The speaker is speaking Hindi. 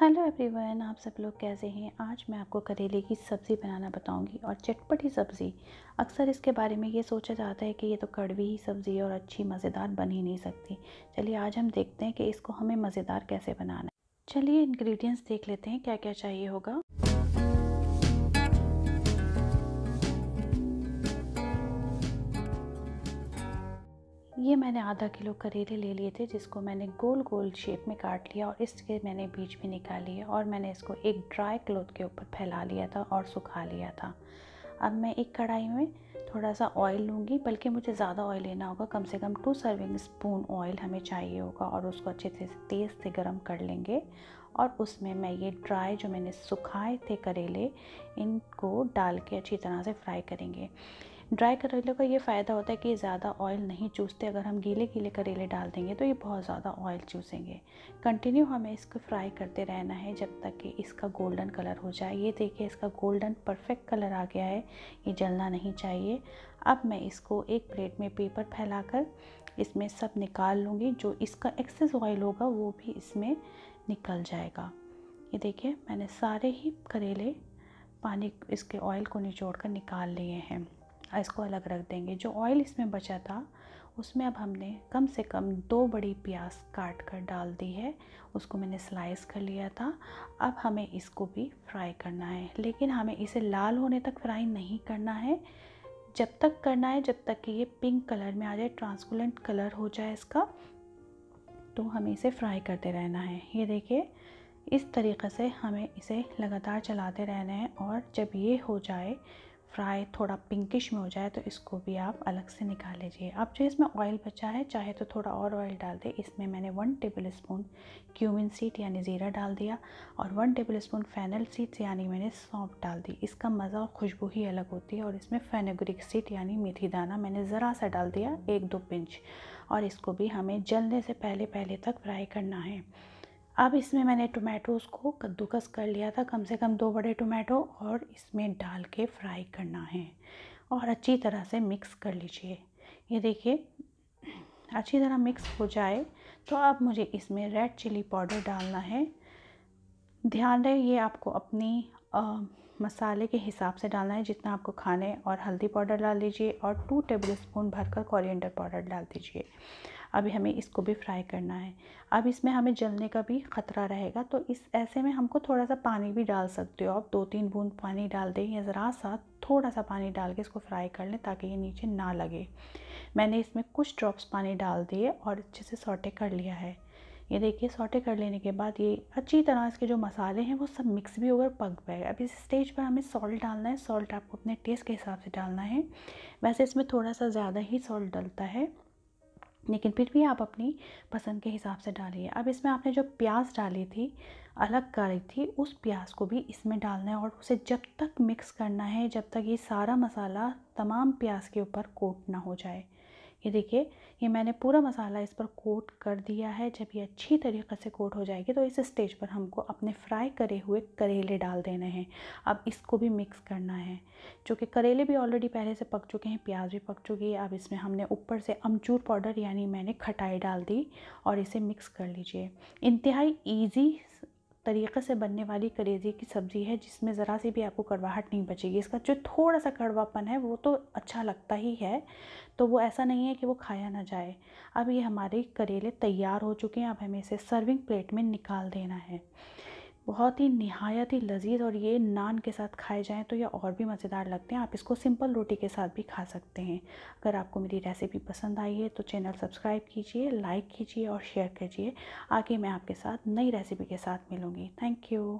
हेलो एवरीवन आप सब लोग कैसे हैं आज मैं आपको करेले की सब्ज़ी बनाना बताऊंगी और चटपटी सब्ज़ी अक्सर इसके बारे में ये सोचा जाता है कि ये तो कड़वी ही सब्ज़ी है और अच्छी मज़ेदार बन ही नहीं सकती चलिए आज हम देखते हैं कि इसको हमें मज़ेदार कैसे बनाना है चलिए इंग्रेडिएंट्स देख लेते हैं क्या क्या चाहिए होगा ये मैंने आधा किलो करेले ले लिए थे जिसको मैंने गोल गोल शेप में काट लिया और इसके मैंने बीज भी निकाल लिए और मैंने इसको एक ड्राई क्लोथ के ऊपर फैला लिया था और सुखा लिया था अब मैं एक कढ़ाई में थोड़ा सा ऑयल लूँगी बल्कि मुझे ज़्यादा ऑयल लेना होगा कम से कम टू सर्विंग स्पून ऑयल हमें चाहिए होगा और उसको अच्छे से तेज़ से गर्म कर लेंगे और उसमें मैं ये ड्राई जो मैंने सुखाए थे करेले इनको डाल के अच्छी तरह से फ्राई करेंगे ड्राई करेले का ये फ़ायदा होता है कि ज़्यादा ऑयल नहीं चूसते अगर हम गीले गीले करेले डाल देंगे तो ये बहुत ज़्यादा ऑयल चूसेंगे कंटिन्यू हमें इसको फ्राई करते रहना है जब तक कि इसका गोल्डन कलर हो जाए ये देखिए इसका गोल्डन परफेक्ट कलर आ गया है ये जलना नहीं चाहिए अब मैं इसको एक प्लेट में पेपर फैलाकर इसमें सब निकाल लूँगी जो इसका एक्सेस ऑयल होगा वो भी इसमें निकल जाएगा ये देखिए मैंने सारे ही करेले पानी इसके ऑयल को निचोड़ कर निकाल लिए हैं इसको अलग रख देंगे जो ऑयल इसमें बचा था उसमें अब हमने कम से कम दो बड़ी प्याज काट कर डाल दी है उसको मैंने स्लाइस कर लिया था अब हमें इसको भी फ्राई करना है लेकिन हमें इसे लाल होने तक फ्राई नहीं करना है जब तक करना है जब तक कि ये पिंक कलर में आ जाए ट्रांसकुलेंट कलर हो जाए इसका तो हमें इसे फ्राई करते रहना है ये देखिए इस तरीके से हमें इसे लगातार चलाते रहना है और जब ये हो जाए फ्राई थोड़ा पिंकिश में हो जाए तो इसको भी आप अलग से निकाल लीजिए अब जो इसमें ऑयल बचा है चाहे तो थोड़ा और ऑयल डाल दे इसमें मैंने one tablespoon cumin seed यानी ज़ीरा डाल दिया और one tablespoon fennel seeds यानी मैंने सौंप डाल दी इसका मज़ा और खुशबू ही अलग होती है और इसमें फेनेग्रिक सीड यानी मेथी दाना मैंने ज़रा सा डाल दिया एक दो पिंच और इसको भी हमें जलने से पहले पहले तक फ्राई करना है अब इसमें मैंने टोमेटोज़ को कद्दूकस कर लिया था कम से कम दो बड़े टोमेटो और इसमें डाल के फ्राई करना है और अच्छी तरह से मिक्स कर लीजिए ये देखिए अच्छी तरह मिक्स हो जाए तो अब मुझे इसमें रेड चिली पाउडर डालना है ध्यान रहे ये आपको अपनी आ, मसाले के हिसाब से डालना है जितना आपको खाने और हल्दी पाउडर डाल दीजिए और टू टेबल स्पून भरकर कोरिएंडर पाउडर डाल दीजिए अभी हमें इसको भी फ्राई करना है अब इसमें हमें जलने का भी ख़तरा रहेगा तो इस ऐसे में हमको थोड़ा सा पानी भी डाल सकते हो आप दो तीन बूंद पानी डाल दें या ज़रा सा थोड़ा सा पानी डाल के इसको फ्राई कर लें ताकि ये नीचे ना लगे मैंने इसमें कुछ ड्रॉप्स पानी डाल दिए और अच्छे से सॉटे कर लिया है ये देखिए सोटे कर लेने के बाद ये अच्छी तरह इसके जो मसाले हैं वो सब मिक्स भी होकर पक गए अब इस स्टेज पर हमें सॉल्ट डालना है सॉल्ट आपको अपने टेस्ट के हिसाब से डालना है वैसे इसमें थोड़ा सा ज़्यादा ही सॉल्ट डलता है लेकिन फिर भी आप अपनी पसंद के हिसाब से डालिए अब इसमें आपने जो प्याज डाली थी अलग करी थी उस प्याज को भी इसमें डालना है और उसे जब तक मिक्स करना है जब तक ये सारा मसाला तमाम प्याज के ऊपर कोट ना हो जाए ये देखिए ये मैंने पूरा मसाला इस पर कोट कर दिया है जब ये अच्छी तरीके से कोट हो जाएगी तो इस स्टेज पर हमको अपने फ्राई करे हुए करेले डाल देने हैं अब इसको भी मिक्स करना है जो कि करेले भी ऑलरेडी पहले से पक चुके हैं प्याज भी पक चुकी है अब इसमें हमने ऊपर से अमचूर पाउडर यानी मैंने खटाई डाल दी और इसे मिक्स कर लीजिए इंतहाई ईजी तरीक़े से बनने वाली करेजी की सब्ज़ी है जिसमें ज़रा सी भी आपको कड़वाहट नहीं बचेगी इसका जो थोड़ा सा कड़वापन है वो तो अच्छा लगता ही है तो वो ऐसा नहीं है कि वो खाया ना जाए अब ये हमारे करेले तैयार हो चुके हैं अब हमें इसे सर्विंग प्लेट में निकाल देना है बहुत ही नहायत ही लजीज और ये नान के साथ खाए जाएँ तो ये और भी मज़ेदार लगते हैं आप इसको सिंपल रोटी के साथ भी खा सकते हैं अगर आपको मेरी रेसिपी पसंद आई है तो चैनल सब्सक्राइब कीजिए लाइक कीजिए और शेयर कीजिए आगे मैं आपके साथ नई रेसिपी के साथ मिलूँगी थैंक यू